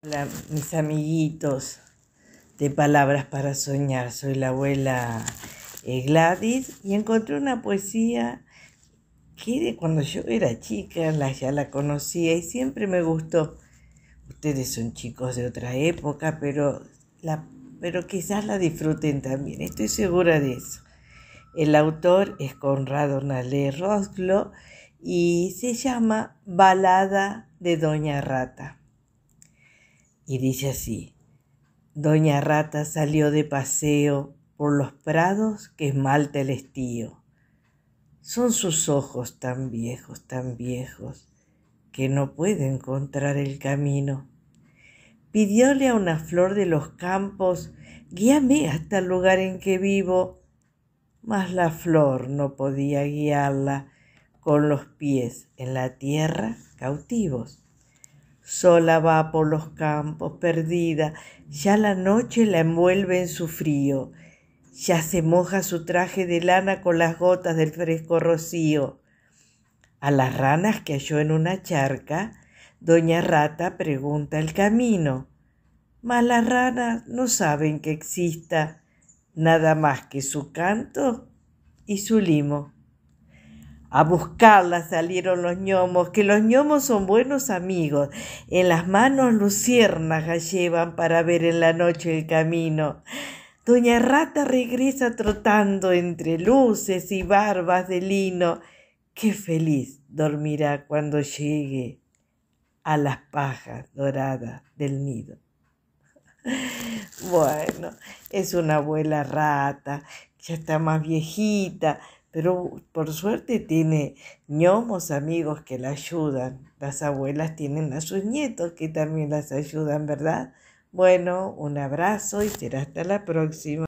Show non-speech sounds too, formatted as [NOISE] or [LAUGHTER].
Hola, mis amiguitos de Palabras para Soñar. Soy la abuela eh, Gladys y encontré una poesía que de cuando yo era chica la, ya la conocía y siempre me gustó. Ustedes son chicos de otra época, pero, la, pero quizás la disfruten también, estoy segura de eso. El autor es Conrado Nalé Roslo y se llama Balada de Doña Rata y dice así, Doña Rata salió de paseo por los prados que esmalta el estío. Son sus ojos tan viejos, tan viejos, que no puede encontrar el camino. Pidióle a una flor de los campos, guíame hasta el lugar en que vivo, mas la flor no podía guiarla con los pies en la tierra cautivos. Sola va por los campos, perdida, ya la noche la envuelve en su frío, ya se moja su traje de lana con las gotas del fresco rocío. A las ranas que halló en una charca, Doña Rata pregunta el camino. Mas las ranas no saben que exista nada más que su canto y su limo. A buscarla salieron los ñomos, que los ñomos son buenos amigos. En las manos luciérnagas llevan para ver en la noche el camino. Doña Rata regresa trotando entre luces y barbas de lino. Qué feliz dormirá cuando llegue a las pajas doradas del nido. [LAUGHS] Bueno, es una abuela rata, ya está más viejita, pero por suerte tiene ñomos amigos que la ayudan. Las abuelas tienen a sus nietos que también las ayudan, ¿verdad? Bueno, un abrazo y será hasta la próxima.